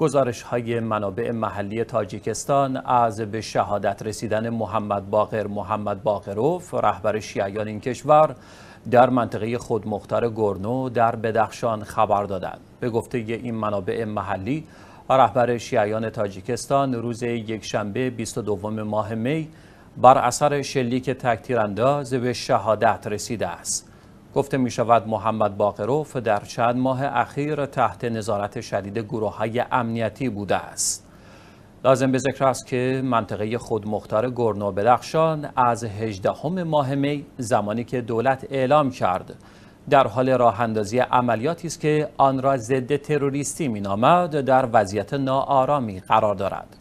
گزارش های منابع محلی تاجیکستان از به شهادت رسیدن محمد باقر محمد باقروف رهبر شیعیان این کشور در منطقه خودمختار گرنو در بدخشان خبر دادند. به گفته این منابع محلی رهبر شیعیان تاجیکستان روز یکشنبه 22 ماه می بر اثر شلیک تکتیرانداز به شهادت رسیده است. گفته می شود محمد باقروف در چند ماه اخیر تحت نظارت شدید گروه های امنیتی بوده است. لازم به ذکر است که منطقه خودمختار گرنو بدخشان از 18 ماه می زمانی که دولت اعلام کرد در حال راه اندازی عملیاتی است که آن را ضد تروریستی مینامد در وضعیت ناآرامی قرار دارد.